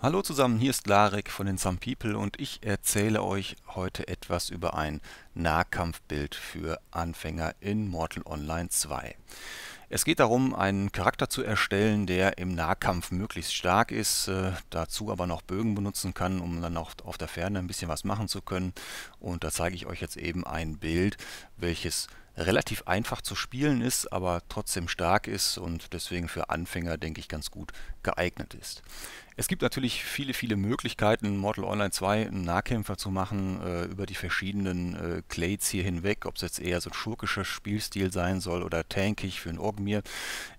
Hallo zusammen, hier ist Larek von den Some People und ich erzähle euch heute etwas über ein Nahkampfbild für Anfänger in Mortal Online 2. Es geht darum, einen Charakter zu erstellen, der im Nahkampf möglichst stark ist, äh, dazu aber noch Bögen benutzen kann, um dann auch auf der Ferne ein bisschen was machen zu können. Und da zeige ich euch jetzt eben ein Bild, welches relativ einfach zu spielen ist, aber trotzdem stark ist und deswegen für Anfänger, denke ich, ganz gut geeignet ist. Es gibt natürlich viele, viele Möglichkeiten, Mortal Online 2 einen Nahkämpfer zu machen, äh, über die verschiedenen äh, Clades hier hinweg, ob es jetzt eher so ein schurkischer Spielstil sein soll oder tankig für einen Orgmir.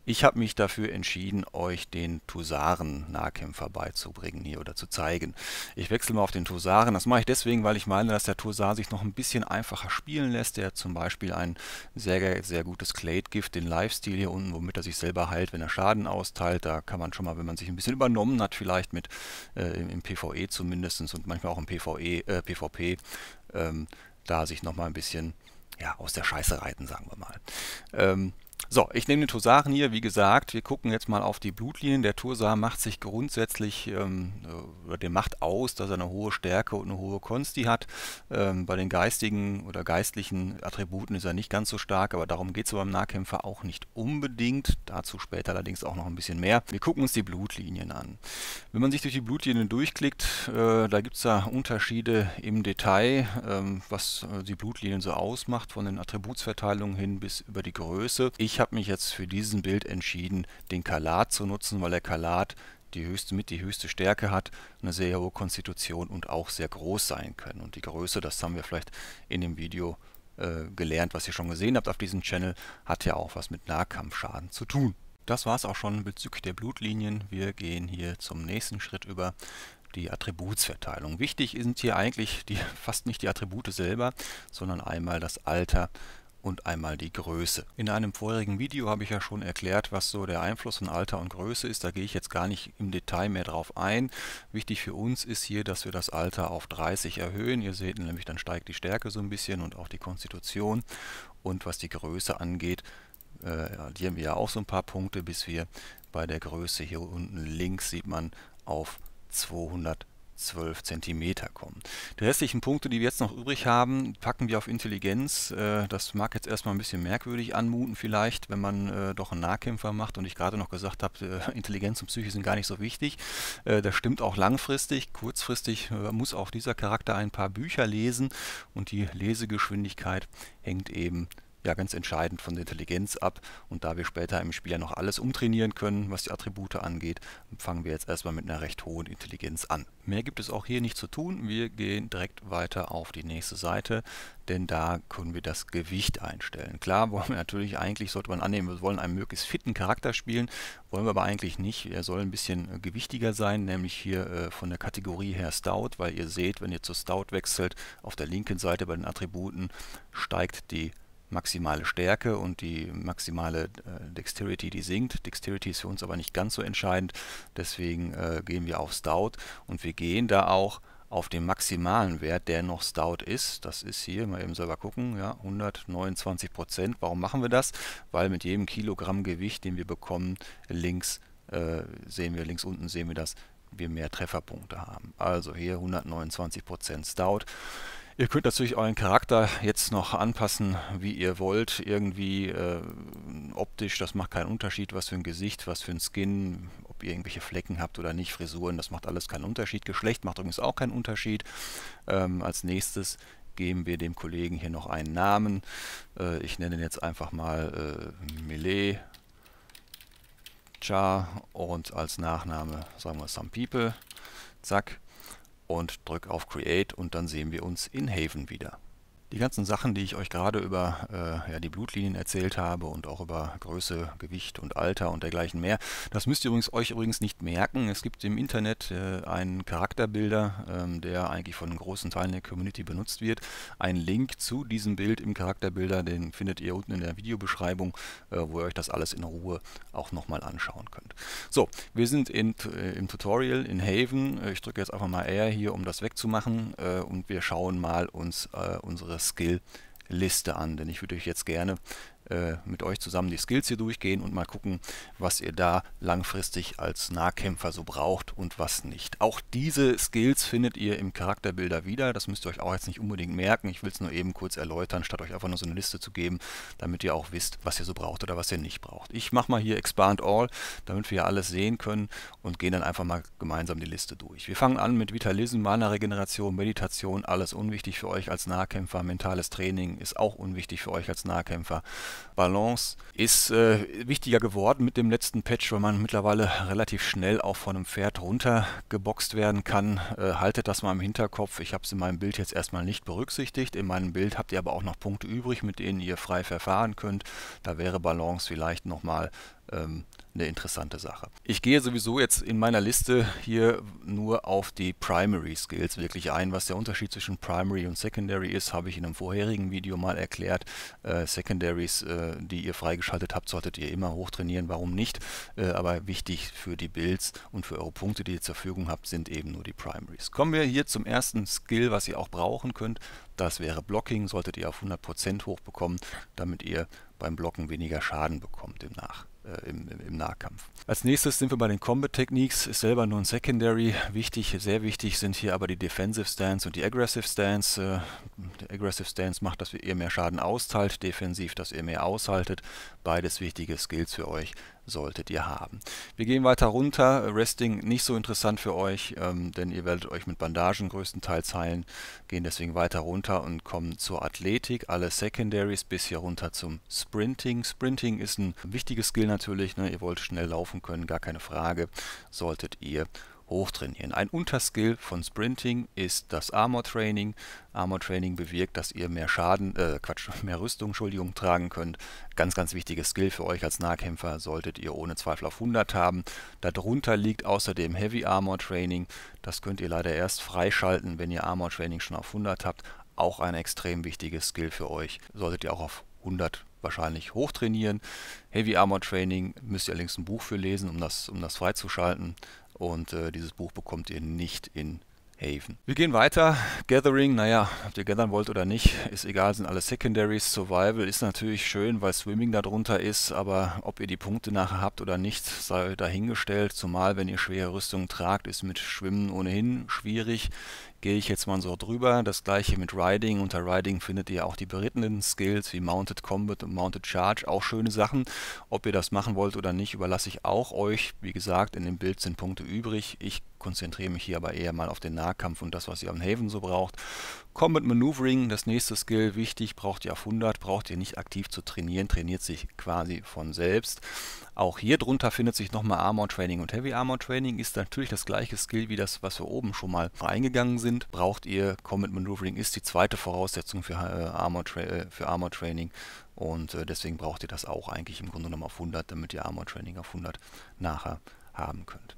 Ich habe mich dafür entschieden, euch den Tusaren-Nahkämpfer beizubringen hier oder zu zeigen. Ich wechsle mal auf den Tusaren. Das mache ich deswegen, weil ich meine, dass der Tusar sich noch ein bisschen einfacher spielen lässt. Der hat zum Beispiel ein sehr, sehr gutes Clade-Gift, den Lifestyle hier unten, womit er sich selber heilt, wenn er Schaden austeilt. Da kann man schon mal, wenn man sich ein bisschen übernommen hat, vielleicht vielleicht mit äh, im, PvE zumindest und manchmal auch im PvE, äh, PvP, ähm, da sich nochmal ein bisschen ja, aus der Scheiße reiten, sagen wir mal. Ähm, so, ich nehme den Tosaren hier, wie gesagt, wir gucken jetzt mal auf die Blutlinien. Der Tosar macht sich grundsätzlich, ähm, äh, der macht aus, dass er eine hohe Stärke und eine hohe Konsti hat. Ähm, bei den geistigen oder geistlichen Attributen ist er nicht ganz so stark, aber darum geht es beim Nahkämpfer auch nicht unbedingt. Dazu später allerdings auch noch ein bisschen mehr. Wir gucken uns die Blutlinien an. Wenn man sich durch die Blutlinien durchklickt, äh, da gibt es da Unterschiede im Detail, ähm, was äh, die Blutlinien so ausmacht, von den Attributsverteilungen hin bis über die Größe. Ich ich habe mich jetzt für diesen Bild entschieden, den Kalat zu nutzen, weil der Kalat die höchste, mit die höchste Stärke hat, eine sehr hohe Konstitution und auch sehr groß sein können. Und die Größe, das haben wir vielleicht in dem Video äh, gelernt, was ihr schon gesehen habt auf diesem Channel, hat ja auch was mit Nahkampfschaden zu tun. Das war es auch schon bezüglich der Blutlinien. Wir gehen hier zum nächsten Schritt über die Attributsverteilung. Wichtig sind hier eigentlich die, fast nicht die Attribute selber, sondern einmal das Alter und einmal die Größe. In einem vorherigen Video habe ich ja schon erklärt, was so der Einfluss von Alter und Größe ist. Da gehe ich jetzt gar nicht im Detail mehr drauf ein. Wichtig für uns ist hier, dass wir das Alter auf 30 erhöhen. Ihr seht nämlich, dann steigt die Stärke so ein bisschen und auch die Konstitution. Und was die Größe angeht, äh, addieren wir ja auch so ein paar Punkte, bis wir bei der Größe hier unten links sieht man auf 200 12 cm kommen. Die restlichen Punkte, die wir jetzt noch übrig haben, packen wir auf Intelligenz. Äh, das mag jetzt erstmal ein bisschen merkwürdig anmuten vielleicht, wenn man äh, doch einen Nahkämpfer macht und ich gerade noch gesagt habe, äh, Intelligenz und Psyche sind gar nicht so wichtig. das stimmt auch langfristig. Kurzfristig muss auch dieser Charakter ein paar Bücher lesen und die Lesegeschwindigkeit hängt eben ja ganz entscheidend von der Intelligenz ab. Und da wir später im Spiel ja noch alles umtrainieren können, was die Attribute angeht, fangen wir jetzt erstmal mit einer recht hohen Intelligenz an. Mehr gibt es auch hier nicht zu tun. Wir gehen direkt weiter auf die nächste Seite, denn da können wir das Gewicht einstellen. Klar, wollen wir natürlich eigentlich, sollte man annehmen, wir wollen einen möglichst fitten Charakter spielen, wollen wir aber eigentlich nicht. Er soll ein bisschen äh, gewichtiger sein, nämlich hier äh, von der Kategorie her Stout, weil ihr seht, wenn ihr zu Stout wechselt, auf der linken Seite bei den Attributen steigt die maximale Stärke und die maximale äh, Dexterity, die sinkt. Dexterity ist für uns aber nicht ganz so entscheidend, deswegen äh, gehen wir auf Stout und wir gehen da auch auf den maximalen Wert, der noch Stout ist. Das ist hier, mal eben selber gucken, ja, 129 Prozent. Warum machen wir das? Weil mit jedem Kilogramm Gewicht, den wir bekommen, links äh, sehen wir, links unten sehen wir dass wir mehr Trefferpunkte haben. Also hier 129 Prozent Stout. Ihr könnt natürlich euren Charakter jetzt noch anpassen, wie ihr wollt, irgendwie äh, optisch, das macht keinen Unterschied, was für ein Gesicht, was für ein Skin, ob ihr irgendwelche Flecken habt oder nicht, Frisuren, das macht alles keinen Unterschied. Geschlecht macht übrigens auch keinen Unterschied. Ähm, als nächstes geben wir dem Kollegen hier noch einen Namen. Äh, ich nenne ihn jetzt einfach mal äh, Millet Char und als Nachname sagen wir Some People. Zack und drücke auf Create und dann sehen wir uns in Haven wieder. Die ganzen Sachen, die ich euch gerade über äh, ja, die Blutlinien erzählt habe und auch über Größe, Gewicht und Alter und dergleichen mehr, das müsst ihr übrigens, euch übrigens nicht merken. Es gibt im Internet äh, einen Charakterbilder, ähm, der eigentlich von großen Teilen der Community benutzt wird. Ein Link zu diesem Bild im Charakterbilder, den findet ihr unten in der Videobeschreibung, äh, wo ihr euch das alles in Ruhe auch nochmal anschauen könnt. So, wir sind in, äh, im Tutorial in Haven. Äh, ich drücke jetzt einfach mal R hier, um das wegzumachen äh, und wir schauen mal uns unsere Skill Liste an, denn ich würde euch jetzt gerne äh, mit euch zusammen die Skills hier durchgehen und mal gucken, was ihr da langfristig als Nahkämpfer so braucht und was nicht. Auch diese Skills findet ihr im Charakterbilder wieder. Das müsst ihr euch auch jetzt nicht unbedingt merken. Ich will es nur eben kurz erläutern, statt euch einfach nur so eine Liste zu geben, damit ihr auch wisst, was ihr so braucht oder was ihr nicht braucht. Ich mache mal hier Expand All, damit wir alles sehen können und gehen dann einfach mal gemeinsam die Liste durch. Wir fangen an mit Vitalism, Mana-Regeneration, Meditation, alles unwichtig für euch als Nahkämpfer. Mentales Training ist auch unwichtig für euch als Nahkämpfer. Balance ist äh, wichtiger geworden mit dem letzten Patch, weil man mittlerweile relativ schnell auch von einem Pferd runtergeboxt werden kann. Äh, haltet das mal im Hinterkopf. Ich habe es in meinem Bild jetzt erstmal nicht berücksichtigt. In meinem Bild habt ihr aber auch noch Punkte übrig, mit denen ihr frei verfahren könnt. Da wäre Balance vielleicht nochmal ähm, eine interessante Sache. Ich gehe sowieso jetzt in meiner Liste hier nur auf die Primary Skills wirklich ein. Was der Unterschied zwischen Primary und Secondary ist, habe ich in einem vorherigen Video mal erklärt. Äh, Secondaries, äh, die ihr freigeschaltet habt, solltet ihr immer hochtrainieren. Warum nicht? Äh, aber wichtig für die Builds und für eure Punkte, die ihr zur Verfügung habt, sind eben nur die Primaries. Kommen wir hier zum ersten Skill, was ihr auch brauchen könnt. Das wäre Blocking. Solltet ihr auf 100% hochbekommen, damit ihr beim Blocken weniger Schaden bekommt im demnach. Äh, im, im, Nahkampf. Als nächstes sind wir bei den Combat Techniques, ist selber nur ein Secondary. Wichtig, sehr wichtig sind hier aber die Defensive Stance und die Aggressive Stance. Äh, der Aggressive Stance macht, dass ihr mehr Schaden austeilt, defensiv, dass ihr mehr aushaltet. Beides wichtige Skills für euch solltet ihr haben. Wir gehen weiter runter. Resting nicht so interessant für euch, ähm, denn ihr werdet euch mit Bandagen größtenteils heilen. Gehen deswegen weiter runter und kommen zur Athletik. Alle Secondaries bis hier runter zum Sprinting. Sprinting ist ein wichtiges Skill natürlich. Ne? Ihr wollt schnell laufen können, gar keine Frage. Solltet ihr hochtrainieren. Ein Unterskill von Sprinting ist das Armor Training. Armor Training bewirkt, dass ihr mehr Schaden, äh, Quatsch, mehr Rüstung, Entschuldigung, tragen könnt. Ganz, ganz wichtiges Skill für euch als Nahkämpfer solltet ihr ohne Zweifel auf 100 haben. Darunter liegt außerdem Heavy Armor Training. Das könnt ihr leider erst freischalten, wenn ihr Armor Training schon auf 100 habt. Auch ein extrem wichtiges Skill für euch. Solltet ihr auch auf 100 wahrscheinlich hochtrainieren. Heavy Armor Training müsst ihr allerdings ein Buch für lesen, um das, um das freizuschalten. Und äh, dieses Buch bekommt ihr nicht in Haven. Wir gehen weiter. Gathering, naja, ob ihr gathern wollt oder nicht, ist egal, sind alle Secondaries. Survival ist natürlich schön, weil Swimming darunter ist, aber ob ihr die Punkte nachher habt oder nicht, sei dahingestellt. Zumal, wenn ihr schwere Rüstungen tragt, ist mit Schwimmen ohnehin schwierig gehe ich jetzt mal so drüber. Das gleiche mit Riding. Unter Riding findet ihr auch die berittenen Skills wie Mounted Combat und Mounted Charge, auch schöne Sachen. Ob ihr das machen wollt oder nicht, überlasse ich auch euch. Wie gesagt, in dem Bild sind Punkte übrig. Ich konzentriere mich hier aber eher mal auf den Nahkampf und das, was ihr am Haven so braucht. Combat Maneuvering, das nächste Skill, wichtig, braucht ihr auf 100, braucht ihr nicht aktiv zu trainieren, trainiert sich quasi von selbst. Auch hier drunter findet sich nochmal Armor Training und Heavy Armor Training ist natürlich das gleiche Skill wie das, was wir oben schon mal reingegangen sind. Braucht ihr Combat Maneuvering, ist die zweite Voraussetzung für, äh, Armor, äh, für Armor Training und äh, deswegen braucht ihr das auch eigentlich im Grunde genommen auf 100, damit ihr Armor Training auf 100 nachher haben könnt.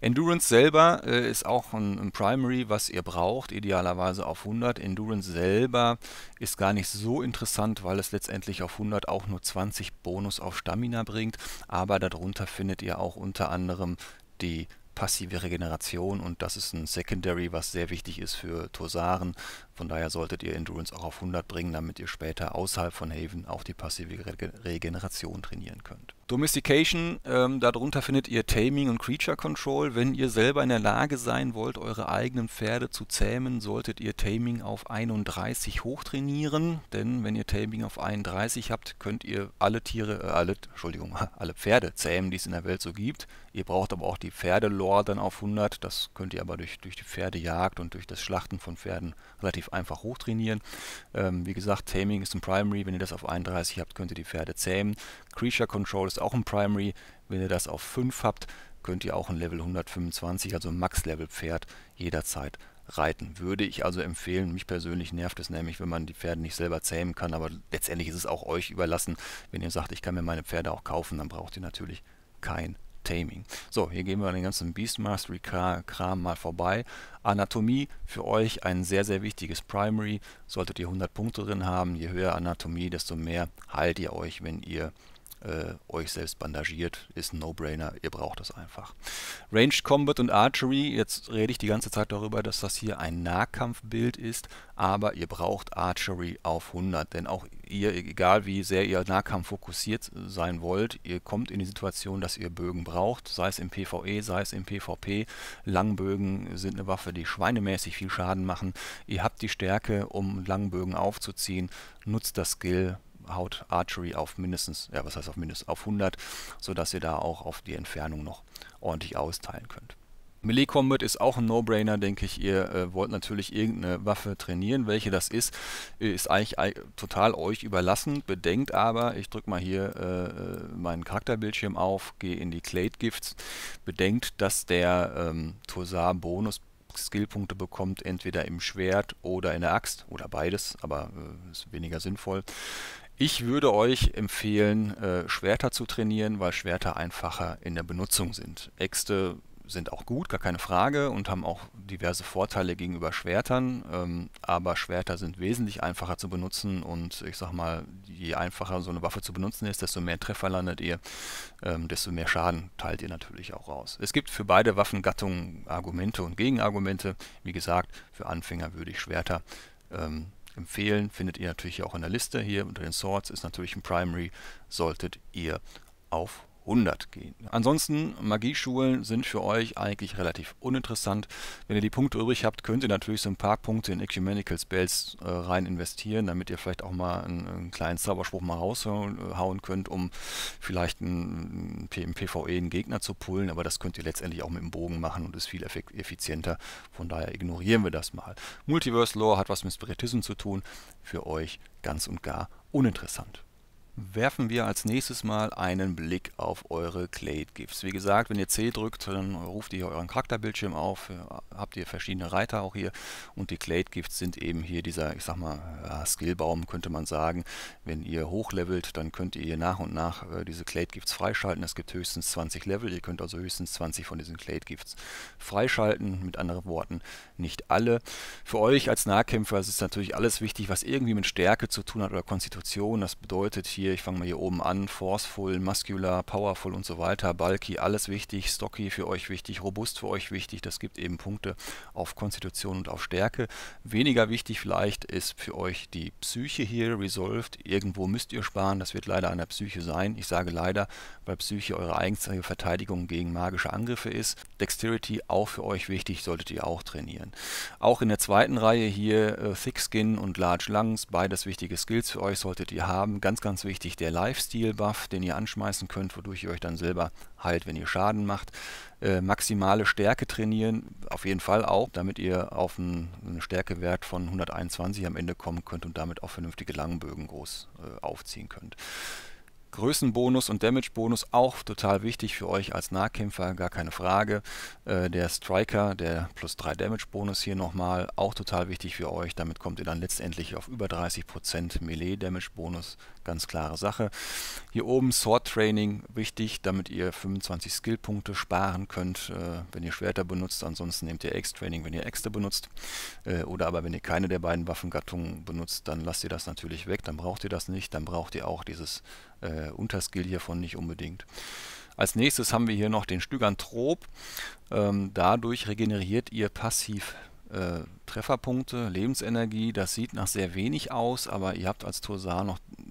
Endurance selber äh, ist auch ein, ein, Primary, was ihr braucht, idealerweise auf 100. Endurance selber ist gar nicht so interessant, weil es letztendlich auf 100 auch nur 20 Bonus auf Stamina bringt, aber darunter findet ihr auch unter anderem die passive Regeneration und das ist ein Secondary, was sehr wichtig ist für Tosaren, von daher solltet ihr Endurance auch auf 100 bringen, damit ihr später außerhalb von Haven auch die passive Regeneration trainieren könnt. Domestication, ähm, darunter findet ihr Taming und Creature Control. Wenn ihr selber in der Lage sein wollt, eure eigenen Pferde zu zähmen, solltet ihr Taming auf 31 hochtrainieren. Denn wenn ihr Taming auf 31 habt, könnt ihr alle Tiere, äh, alle, Entschuldigung, alle Pferde zähmen, die es in der Welt so gibt. Ihr braucht aber auch die Pferdelore dann auf 100. Das könnt ihr aber durch, durch die Pferdejagd und durch das Schlachten von Pferden relativ einfach hochtrainieren. Ähm, wie gesagt, Taming ist ein Primary. Wenn ihr das auf 31 habt, könnt ihr die Pferde zähmen. Creature Control ist auch ein Primary. Wenn ihr das auf 5 habt, könnt ihr auch ein Level 125, also ein Max-Level-Pferd, jederzeit reiten. Würde ich also empfehlen. Mich persönlich nervt es nämlich, wenn man die Pferde nicht selber zähmen kann, aber letztendlich ist es auch euch überlassen. Wenn ihr sagt, ich kann mir meine Pferde auch kaufen, dann braucht ihr natürlich kein Taming. So, hier gehen wir an den ganzen Beastmastery-Kram mal vorbei. Anatomie, für euch ein sehr, sehr wichtiges Primary. Solltet ihr 100 Punkte drin haben, je höher Anatomie, desto mehr heilt ihr euch, wenn ihr äh, euch selbst bandagiert. Ist ein No-Brainer, ihr braucht das einfach. Ranged Combat und Archery, jetzt rede ich die ganze Zeit darüber, dass das hier ein Nahkampfbild ist, aber ihr braucht Archery auf 100, denn auch ihr, e-, egal wie sehr ihr Nahkampf fokussiert sein wollt, ihr kommt in die Situation, dass ihr Bögen braucht, sei es im PvE, sei es im PvP. Langbögen sind eine Waffe, die schweinemäßig viel Schaden machen. Ihr habt die Stärke, um Langbögen aufzuziehen, nutzt das Skill, haut Archery auf mindestens, ja was heißt auf mindestens, auf 100, sodass ihr da auch auf die Entfernung noch ordentlich austeilen könnt. Melee Combat ist auch ein No-Brainer, denke ich. Ihr äh, wollt natürlich irgendeine Waffe trainieren. Welche das ist, ist eigentlich äh, total euch überlassen. Bedenkt aber, ich drücke mal hier äh, äh, meinen Charakterbildschirm auf, gehe in die Clade Gifts. Bedenkt, dass der ähm, Tosar Bonus Skillpunkte bekommt, entweder im Schwert oder in der Axt oder beides, aber äh, ist weniger sinnvoll. Ich würde euch empfehlen, äh, Schwerter zu trainieren, weil Schwerter einfacher in der Benutzung sind. Äxte sind auch gut, gar keine Frage, und haben auch diverse Vorteile gegenüber Schwertern. Ähm, aber Schwerter sind wesentlich einfacher zu benutzen und ich sag mal, je einfacher so eine Waffe zu benutzen ist, desto mehr Treffer landet ihr, ähm, desto mehr Schaden teilt ihr natürlich auch raus. Es gibt für beide Waffengattungen Argumente und Gegenargumente. Wie gesagt, für Anfänger würde ich Schwerter ähm, empfehlen. Findet ihr natürlich auch in der Liste hier unter den Swords, ist natürlich ein Primary, solltet ihr auf 100 gehen. Ansonsten, Magieschulen sind für euch eigentlich relativ uninteressant. Wenn ihr die Punkte übrig habt, könnt ihr natürlich so ein paar Punkte in Ecumenical Spells äh, rein investieren, damit ihr vielleicht auch mal einen, einen kleinen Zauberspruch mal raushauen könnt, um vielleicht einen, im PvE einen Gegner zu pullen. Aber das könnt ihr letztendlich auch mit dem Bogen machen und ist viel effizienter. Von daher ignorieren wir das mal. Multiverse Lore hat was mit Spiritism zu tun. Für euch ganz und gar uninteressant werfen wir als nächstes mal einen Blick auf eure clade Gifts. Wie gesagt, wenn ihr C drückt, dann ruft ihr euren Charakterbildschirm auf, habt ihr verschiedene Reiter auch hier und die clade Gifts sind eben hier dieser, ich sag mal, Skillbaum könnte man sagen. Wenn ihr hochlevelt, dann könnt ihr hier nach und nach äh, diese clade Gifts freischalten. Es gibt höchstens 20 Level, ihr könnt also höchstens 20 von diesen clade Gifts freischalten, mit anderen Worten nicht alle. Für euch als Nahkämpfer ist es natürlich alles wichtig, was irgendwie mit Stärke zu tun hat oder Konstitution. Das bedeutet hier, hier, ich fange mal hier oben an, forceful, muscular, powerful und so weiter, bulky, alles wichtig, stocky für euch wichtig, robust für euch wichtig, das gibt eben Punkte auf Konstitution und auf Stärke. Weniger wichtig vielleicht ist für euch die Psyche hier, resolved, irgendwo müsst ihr sparen, das wird leider an der Psyche sein. Ich sage leider, weil Psyche eure eigenständige Verteidigung gegen magische Angriffe ist. Dexterity auch für euch wichtig, solltet ihr auch trainieren. Auch in der zweiten Reihe hier äh, Thick Skin und Large Lungs, beides wichtige Skills für euch solltet ihr haben, ganz, ganz wichtig wichtig, der Lifestyle-Buff, den ihr anschmeißen könnt, wodurch ihr euch dann selber heilt, wenn ihr Schaden macht. Äh, maximale Stärke trainieren, auf jeden Fall auch, damit ihr auf einen, einen, Stärkewert von 121 am Ende kommen könnt und damit auch vernünftige Langbögen groß äh, aufziehen könnt. Größenbonus und Damagebonus auch total wichtig für euch als Nahkämpfer, gar keine Frage. Äh, der Striker, der plus 3 Damage-Bonus hier nochmal, auch total wichtig für euch. Damit kommt ihr dann letztendlich auf über 30% Melee-Damage-Bonus, ganz klare Sache. Hier oben Sword-Training, wichtig, damit ihr 25 Skillpunkte sparen könnt, äh, wenn ihr Schwerter benutzt. Ansonsten nehmt ihr X-Training, wenn ihr Äxte benutzt. Äh, oder aber wenn ihr keine der beiden Waffengattungen benutzt, dann lasst ihr das natürlich weg, dann braucht ihr das nicht. Dann braucht ihr auch dieses äh, Unterskill hiervon nicht unbedingt. Als nächstes haben wir hier noch den Stygantrop. Ähm, dadurch regeneriert ihr passiv äh, Trefferpunkte, Lebensenergie. Das sieht nach sehr wenig aus, aber ihr habt als Torsar noch äh,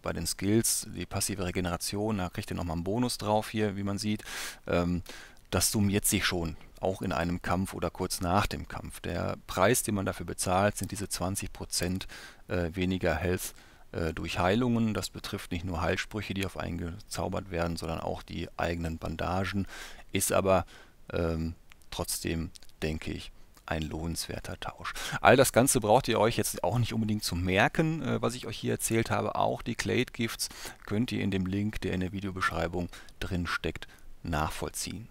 bei den Skills die passive Regeneration. Da kriegt ihr nochmal einen Bonus drauf hier, wie man sieht. Ähm, das summiert sich schon, auch in einem Kampf oder kurz nach dem Kampf. Der Preis, den man dafür bezahlt, sind diese 20% äh, weniger Health äh, durch Heilungen. Das betrifft nicht nur Heilsprüche, die auf einen gezaubert werden, sondern auch die eigenen Bandagen. Ist aber ähm, trotzdem, denke ich, ein lohnenswerter Tausch. All das Ganze braucht ihr euch jetzt auch nicht unbedingt zu merken, äh, was ich euch hier erzählt habe. Auch die Clade Gifts könnt ihr in dem Link, der in der Videobeschreibung drin steckt, nachvollziehen.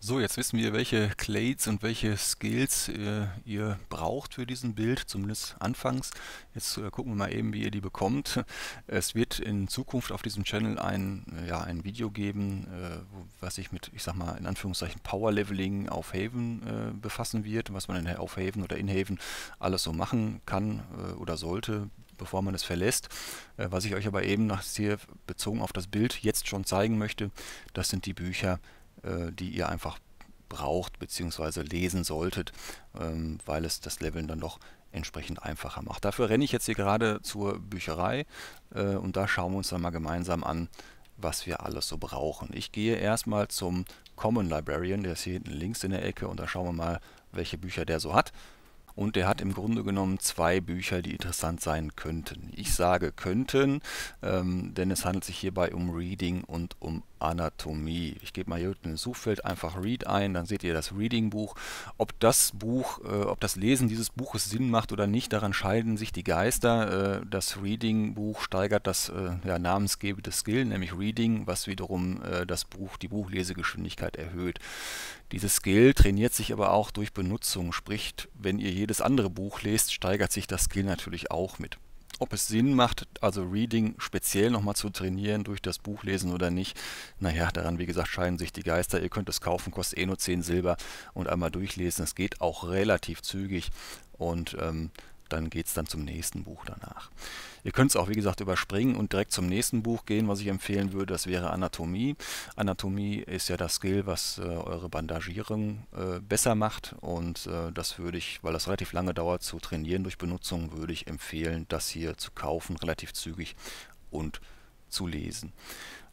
So, jetzt wissen wir, welche Clades und welche Skills äh, ihr braucht für diesen Bild, zumindest anfangs. Jetzt äh, gucken wir mal eben, wie ihr die bekommt. Es wird in Zukunft auf diesem Channel ein, ja, ein Video geben, äh, wo, was sich mit, ich sag mal, in Anführungszeichen Power Leveling auf Haven äh, befassen wird, was man in, auf Haven oder in Haven alles so machen kann äh, oder sollte, bevor man es verlässt. Äh, was ich euch aber eben nach hier bezogen auf das Bild jetzt schon zeigen möchte, das sind die Bücher äh, die ihr einfach braucht bzw. lesen solltet, ähm, weil es das Leveln dann doch entsprechend einfacher macht. Dafür renne ich jetzt hier gerade zur Bücherei äh, und da schauen wir uns dann mal gemeinsam an, was wir alles so brauchen. Ich gehe erstmal zum Common Librarian, der ist hier hinten links in der Ecke und da schauen wir mal, welche Bücher der so hat. Und der hat im Grunde genommen zwei Bücher, die interessant sein könnten. Ich sage könnten, ähm, denn es handelt sich hierbei um Reading und um Anatomie. Ich gebe mal hier in das Suchfeld einfach Read ein, dann seht ihr das Reading-Buch. Ob das Buch, äh, ob das Lesen dieses Buches Sinn macht oder nicht, daran scheiden sich die Geister. Äh, das Reading-Buch steigert das äh, ja, namensgebende Skill, nämlich Reading, was wiederum äh, das Buch, die Buchlesegeschwindigkeit erhöht. Dieses Skill trainiert sich aber auch durch Benutzung, sprich, wenn ihr jedes andere Buch lest, steigert sich das Skill natürlich auch mit ob es Sinn macht, also Reading speziell nochmal zu trainieren durch das Buchlesen oder nicht, naja, daran wie gesagt scheiden sich die Geister. Ihr könnt es kaufen, kostet eh nur 10 Silber und einmal durchlesen. Es geht auch relativ zügig und ähm, dann geht es dann zum nächsten Buch danach. Ihr könnt es auch, wie gesagt, überspringen und direkt zum nächsten Buch gehen, was ich empfehlen würde. Das wäre Anatomie. Anatomie ist ja das Skill, was äh, eure Bandagierung äh, besser macht. Und äh, das würde ich, weil das relativ lange dauert zu trainieren durch Benutzung, würde ich empfehlen, das hier zu kaufen, relativ zügig und zu lesen.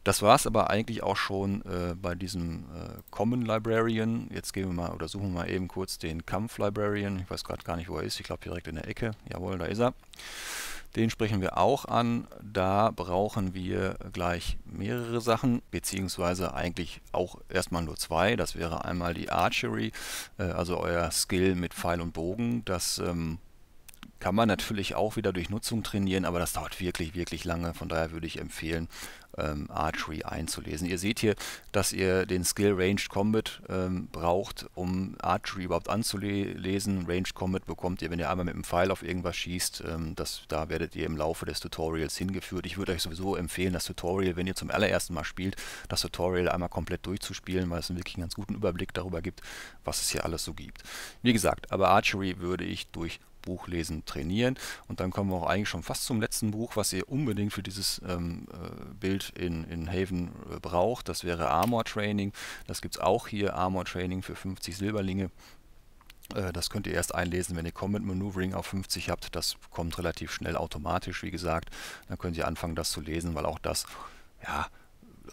Das war es aber eigentlich auch schon äh, bei diesem äh, Common Librarian. Jetzt gehen wir mal oder suchen wir mal eben kurz den Kampf Librarian. Ich weiß gerade gar nicht, wo er ist. Ich glaube direkt in der Ecke. Jawohl, da ist er. Den sprechen wir auch an. Da brauchen wir gleich mehrere Sachen, beziehungsweise eigentlich auch erstmal nur zwei. Das wäre einmal die Archery, äh, also euer Skill mit Pfeil und Bogen. Das ähm, kann man natürlich auch wieder durch Nutzung trainieren, aber das dauert wirklich, wirklich lange. Von daher würde ich empfehlen, ähm, Archery einzulesen. Ihr seht hier, dass ihr den Skill Ranged Combat ähm, braucht, um Archery überhaupt anzulesen. Ranged Combat bekommt ihr, wenn ihr einmal mit einem Pfeil auf irgendwas schießt. Ähm, das, da werdet ihr im Laufe des Tutorials hingeführt. Ich würde euch sowieso empfehlen, das Tutorial, wenn ihr zum allerersten Mal spielt, das Tutorial einmal komplett durchzuspielen, weil es einen wirklich ganz guten Überblick darüber gibt, was es hier alles so gibt. Wie gesagt, aber Archery würde ich durch Buchlesen trainieren. Und dann kommen wir auch eigentlich schon fast zum letzten Buch, was ihr unbedingt für dieses ähm, äh, Bild in, in Haven äh, braucht. Das wäre Armor Training. Das gibt es auch hier, Armor Training für 50 Silberlinge. Äh, das könnt ihr erst einlesen, wenn ihr Combat Maneuvering auf 50 habt. Das kommt relativ schnell automatisch, wie gesagt. Dann könnt ihr anfangen, das zu lesen, weil auch das, ja,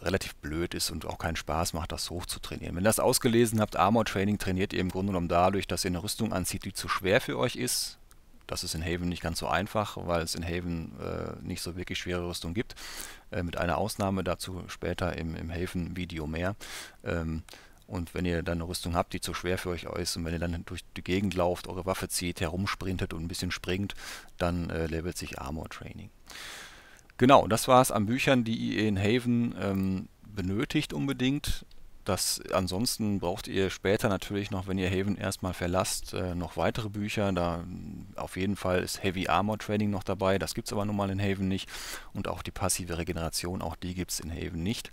relativ blöd ist und auch keinen Spaß macht, das hoch zu trainieren. Wenn ihr das ausgelesen habt, Armor Training trainiert ihr im Grunde genommen dadurch, dass ihr eine Rüstung anzieht, die zu schwer für euch ist, das ist in Haven nicht ganz so einfach, weil es in Haven äh, nicht so wirklich schwere Rüstung gibt. Äh, mit einer Ausnahme dazu später im, im Haven-Video mehr. Ähm, und wenn ihr dann eine Rüstung habt, die zu schwer für euch ist und wenn ihr dann durch die Gegend lauft, eure Waffe zieht, herumsprintet und ein bisschen springt, dann äh, levelt sich Armor Training. Genau, das war es an Büchern, die ihr e in Haven ähm, benötigt unbedingt. Das, ansonsten braucht ihr später natürlich noch, wenn ihr Haven erstmal verlasst, äh, noch weitere Bücher. Da mm, auf jeden Fall ist Heavy Armor Training noch dabei. Das gibt es aber nun mal in Haven nicht. Und auch die passive Regeneration, auch die gibt es in Haven nicht.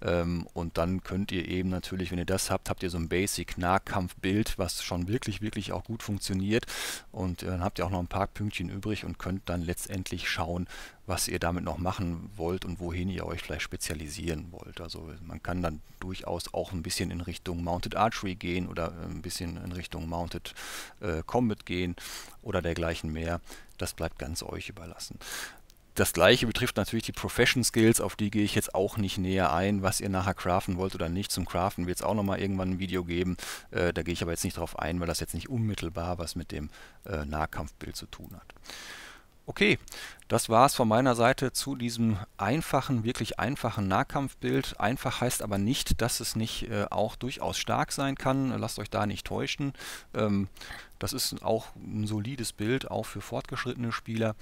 Ähm, und dann könnt ihr eben natürlich, wenn ihr das habt, habt ihr so ein basic nahkampf bild was schon wirklich, wirklich auch gut funktioniert. Und äh, dann habt ihr auch noch ein paar Pünktchen übrig und könnt dann letztendlich schauen, was ihr damit noch machen wollt und wohin ihr euch vielleicht spezialisieren wollt. Also man kann dann durchaus auch ein bisschen in Richtung Mounted Archery gehen oder äh, ein bisschen in Richtung Mounted äh, Combat gehen oder dergleichen mehr. Das bleibt ganz euch überlassen. Das gleiche betrifft natürlich die Profession Skills, auf die gehe ich jetzt auch nicht näher ein, was ihr nachher craften wollt oder nicht. Zum Craften wird es auch nochmal irgendwann ein Video geben. Äh, da gehe ich aber jetzt nicht drauf ein, weil das jetzt nicht unmittelbar was mit dem äh, Nahkampfbild zu tun hat. Okay, das war es von meiner Seite zu diesem einfachen, wirklich einfachen Nahkampfbild. Einfach heißt aber nicht, dass es nicht äh, auch durchaus stark sein kann. Lasst euch da nicht täuschen. Ähm, das ist auch ein solides Bild, auch für fortgeschrittene Spieler.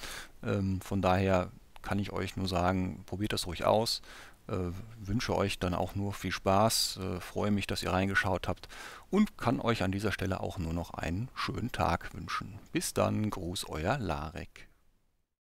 Ähm, von daher kann ich euch nur sagen, probiert das ruhig aus. Äh, wünsche euch dann auch nur viel Spaß. Äh, freue mich, dass ihr reingeschaut habt und kann euch an dieser Stelle auch nur noch einen schönen Tag wünschen. Bis dann, Gruß euer Larek.